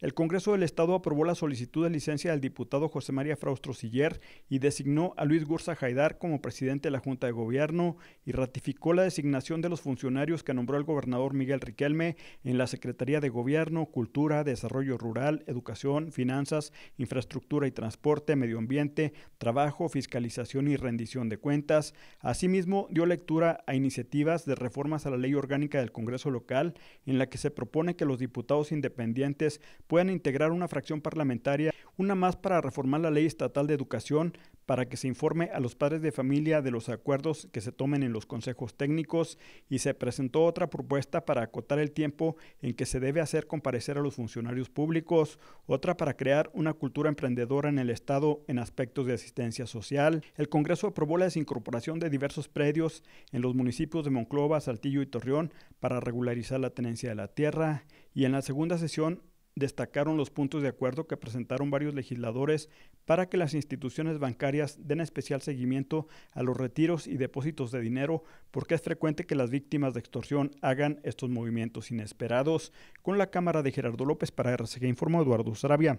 El Congreso del Estado aprobó la solicitud de licencia del diputado José María Fraustro Siller y designó a Luis Gursa Jaidar como presidente de la Junta de Gobierno y ratificó la designación de los funcionarios que nombró el gobernador Miguel Riquelme en la Secretaría de Gobierno, Cultura, Desarrollo Rural, Educación, Finanzas, Infraestructura y Transporte, Medio Ambiente, Trabajo, Fiscalización y Rendición de Cuentas. Asimismo, dio lectura a iniciativas de reformas a la ley orgánica del Congreso local en la que se propone que los diputados independientes puedan integrar una fracción parlamentaria, una más para reformar la ley estatal de educación, para que se informe a los padres de familia de los acuerdos que se tomen en los consejos técnicos y se presentó otra propuesta para acotar el tiempo en que se debe hacer comparecer a los funcionarios públicos, otra para crear una cultura emprendedora en el Estado en aspectos de asistencia social. El Congreso aprobó la desincorporación de diversos predios en los municipios de Monclova, Saltillo y Torreón para regularizar la tenencia de la tierra y en la segunda sesión destacaron los puntos de acuerdo que presentaron varios legisladores para que las instituciones bancarias den especial seguimiento a los retiros y depósitos de dinero, porque es frecuente que las víctimas de extorsión hagan estos movimientos inesperados. Con la cámara de Gerardo López para RCG informó Eduardo Sarabia.